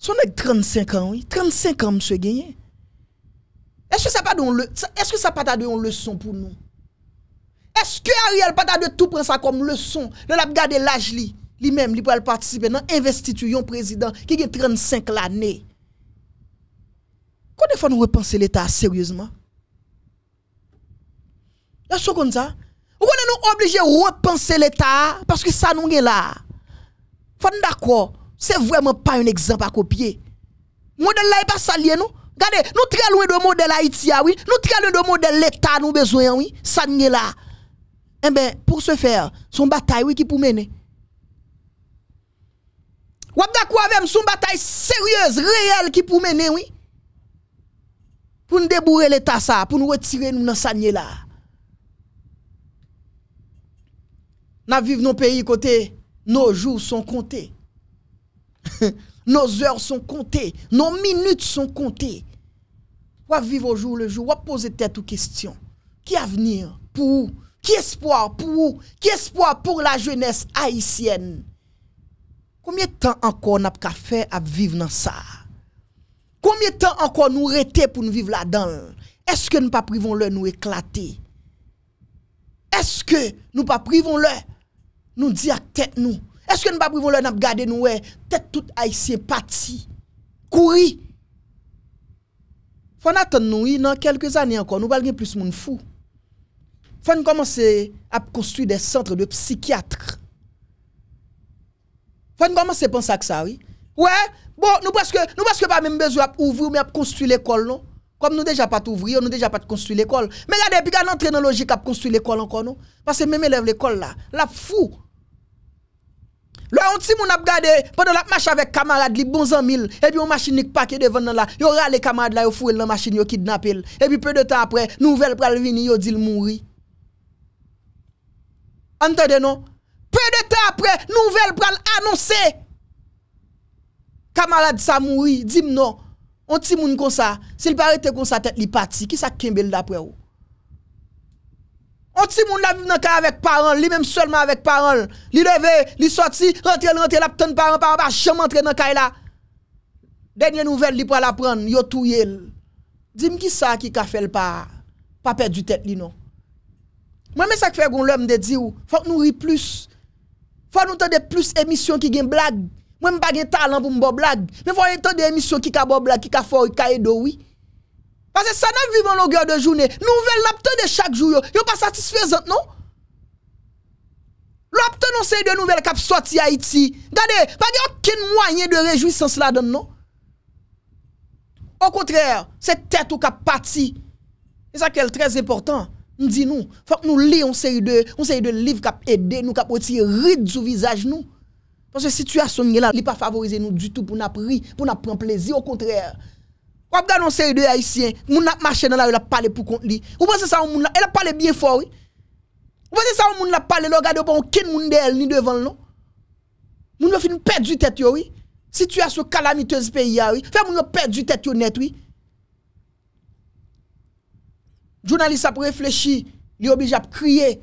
son ek 35 an, oui? 35 an, mswe genye? Eske sa pata de yon leçon pou nou? Eske Ariel pata de tout pren sa kom leçon? Le lap gade l'aj li, li mem li pou el participe nan investitur yon prezident ki gen 35 l'anè? Quand est qu'on nous repenser l'État sérieusement La chose comme ça. on est obligé repenser l'État parce que ça nous est là. Faut d'accord. C'est vraiment pas un exemple à copier. Modèle là n'est pas salier nous. Regardez, nous très loin de modèle Haïti, ah oui. Nous très loin de modèle l'État nous besoin, oui. Ça nous est là. Eh ben pour ce faire, son bataille, oui, qui pour mener. Ou d'accord avec son bataille sérieuse, réelle, qui pour mener, oui pour nous débourrer l'État ça, pour nous retirer nous dans ce là. Nous vivons dans pays côté, nos jours sont comptés. nos heures sont comptées, nos minutes sont comptées. Pour vivre au jour le jour, à poser tête aux questions. Qui avenir pour Qui espoir pour vous? Qui espoir pour la jeunesse haïtienne? Combien de temps encore n'a pas fait à vivre dans ça? Combien de temps encore nous rester pour nous vivre là-dedans Est-ce que nous pas privons le nous éclater Est-ce que nous pas privons le nous dire tête nous Est-ce que nous pas privons le nous garder nous tête toute haïtien parti courir Faut attendre nous dans quelques années encore nous pas plus monde fou. Faut commencer à construire des centres de psychiatres. Faut commencer à penser à ça oui. Ouais, Bon, nou preske pa mèm bezou ap ouvri ou mèm ap konstuit l'ekol, non? Kom nou deja pa t'ouvri ou nou deja pa t'konstuit l'ekol. Mè gade, pi gade nan tre nan logik ap konstuit l'ekol ankon, non? Pase mè mè lev l'ekol la. La ap fou. Lò yon ti moun ap gade, pwè nan ap mache avèk kamarad li bon zan mil, epi yon machinik pak yon devan nan la, yon rale kamarad la, yon fou el nan machin, yon kidnap el. Epi pe de tan apre, nouvel pral vini, yon dil moun ri. Antede, non? Pe de tan apre, nouvel pral anonsè Kamalade sa mouri, dim nou, onti moun konsa, se li parete konsa tet li pati, ki sa kembel dapre ou? Onti moun la moun nan ka avek paran, li menm solman avek paran, li deve, li soti, rentre, rentre, la pton paran paran, pa chanm rentre nan ka e la. Denye nouvel li pou alapran, yo touye. Dim ki sa ki kafel pa, pa pe du tet li nou? Mwenme sa kfe goun lom de di ou, fok nou ri plus, fok nou tade plus emisyon ki gen blag, mwen bagye talan pou mbo blag, mwen fwa yon ton de emisyon ki ka bo blag, ki ka fwo yon ka edo wye. Pase sa nan vivan lo gyo de jounen, nouvel naptan de chak jou yo, yo pa satisfesant non? nou. Laptan nou se yon de nouvel kap soti Haiti, gade bagye okin mwanyen de rejouissance la don nou. Au kontrèr, se tet ou kap pati, e sa kel tres important, nou di nou, fwa nou li yon se yon de, yon se yon de liv kap ede, nou kap oti rid sou vizaj nou. Ponsè situasyon nye la li pa favorize nou du tout pou na pri, pou na pren plezi, au kontrèr. Wap gwa nan seri de haisyen, moun ap mache nan la ou la pale pou kont li. Ou pwese sa ou moun la, e la pale bien fò, oui. Ou pwese sa ou moun la pale, lò gade ou pa ou ken moun de el ni devan lò. Non? Moun wè fè moun pet du tèt yo, oui. Situasyon kalamitez pe ya, oui. Fè moun wè pet du tèt yo net, oui. Jounalisa pou reflechi, li obijap kriye,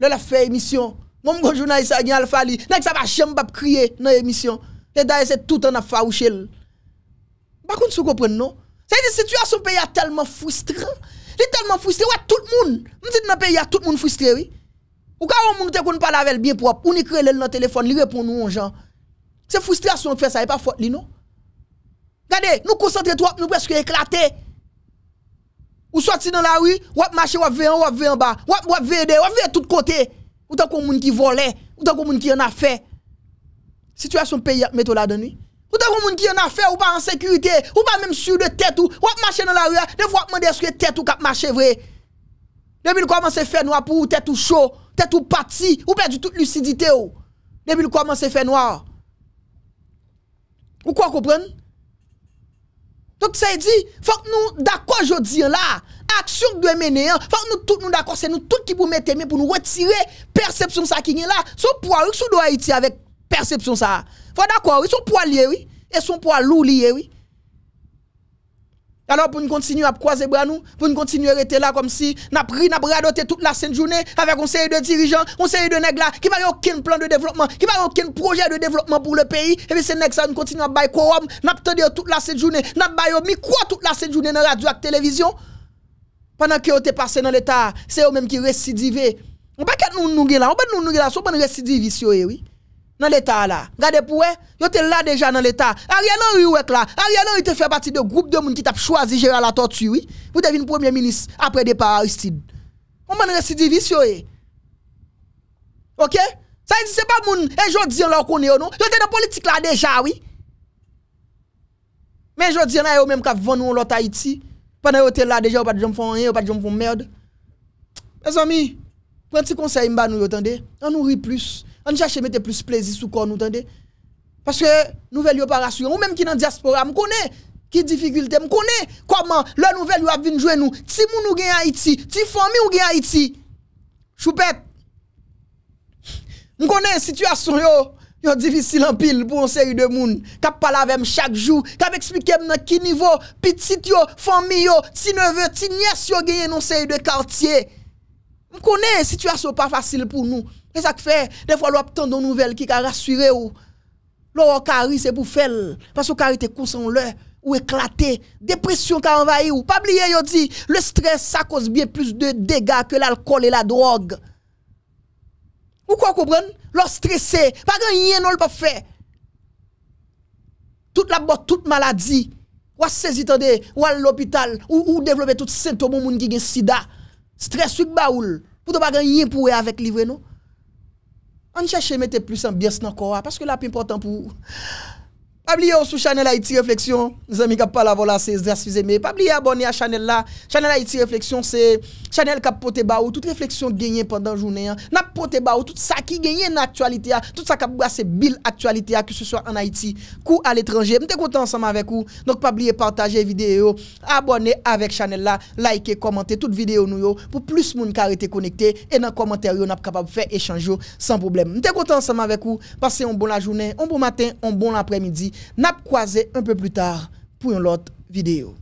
lè la fè emisyon. Mon bon journaliste a Fali, nèg ça va jamais pas crier dans l'émission. Et d'ailleurs c'est tout en a faouché. Par contre, vous comprenez non C'est une situation pays tellement frustrant. Il est tellement frustré, ouais tout le monde. Nous dit dans pays tout le monde frustré oui. Ou quand on monte pas pas avec bien propre, on écrit le dans téléphone, il répond nous aux gens. C'est frustration qui fait ça, n'est pas faute non. Regardez, nous concentrons, trop, nous presque éclatés. Ou sorti dans la rue, ou marcher, ou venir en bas, ou venir de, tous les côtés. Ou ta kon moun ki vole, ou ta kon moun ki yon afe, Situasyon pey meto la deni, Ou ta kon moun ki yon afe, ou pa an sekurite, Ou pa menm sur de tete, ou ap mache nan la rye, Ne fwa ap mende eske tete ou kap mache vre, Ne bil koman se fe noa pou tete ou show, Tete ou pati, ou pe di tout lucidite ou, Ne bil koman se fe noa, Ou kwa kopren? Dok se di, fòk nou d'akwa jodi yon la, aksyon kdwen mene yon, fòk nou tout nou d'akwa, se nou tout ki pou mette men pou nou retire, persepsyon sa ki yon la, sou pwa wik sou do a iti avèk persepsyon sa. Fòk d'akwa wik, sou pwa liye wik, e sou pwa lou liye wik, Alors pour nous continuer à croiser bras nous, pour nous continuer à rester là comme si n'a pris n'a bradoté toute la sainte journée avec un série de dirigeants, un série de nègres là qui n'a aucun plan de développement, qui n'a aucun projet de développement pour le pays et puis ces nègres ça nous continue à bailler quorum, n'a toute la sainte journée, n'a bailler micro toute la sainte journée dans radio et télévision pendant que on était passé dans l'état, c'est eux même qui récidivent. On pas nous nous là, on pas nous nous là, sont pas récidiviste oui. nan leta la, gade pou we, yo te la deja nan leta, a riyan nan riwek la, a riyan nan ri te fe pati de group de moun ki tap chwazi jere la tortui, pou devine premier minis apre de par aristid. Oman residivis yo e. Ok? Sa yi dise pa moun, e jo diyan la wakone yo non, yo te nan politik la deja, men jo diyan la yo menm ka vwono yon lota iti, pwene yo te la deja, yo pati jom fon en, yo pati jom fon merd. E zami, pwenti konsey mba nou yo tende, an nou ri plus, on cherche à mettre plus plaisir sous corps, nous entendez Parce que nouvelle pas rassurée. Ou même qui dans la diaspora, me connaît qui difficulté, me connaît comment la nouvelle a vu jouer nous. Si moun ou gagne Haïti, si famille ou gagne Haïti. Choupette. Je connais situation yo, yo difficile en pile pour une série de moun qui parlé avec chaque jour, qui expliquer dans qui niveau petit yo, famille yo, si neveu, si nièce yo gagne une série de quartiers. On connaît une situation pas facile pour nous. Et ça que fait, des fois, nous obtenons des nouvelles qui rassurent ou. L'or carré, c'est pour faire. Parce que carré est conscient le ou éclaté. Dépression qui envahi ou. Pas oublier, yo dit, le stress, ça cause bien plus de dégâts que l'alcool et la drogue. Ou quoi comprendre? L'or stressé, pas rien, non, le pas fait. Toute la botte, toute maladie. Ou à saisir, ou à l'hôpital, ou, ou développer tout symptômes, ou moun qui gen sida. Stres wik ba oul, pou do bagan yin pou we avek livwe nou. An chèche mette plus ambyes nan kowa, paske la pi important pou... Pabliye ou sou chanel Haiti Reflexyon. Nizami kap pa la vola se zrasfize me. Pabliye abone a chanel la. Chanel Haiti Reflexyon se chanel kap pote ba ou. Tout refleksyon genye pandan jounen. Nap pote ba ou. Tout sa ki genye nan aktualite a. Tout sa kap ba se bil aktualite a. Ki sou so an Haiti. Kou al etranje. Mte kote ansame avek ou. Nok pabliye partaje videyo. Abone avek chanel la. Like e komante. Tout videyo nou yo. Po plus moun ka rete konekte. E nan komante yo nap kapab fe echanjo. San problem. Mte kote ansame avek ou N'a croisé un peu plus tard pour une autre vidéo.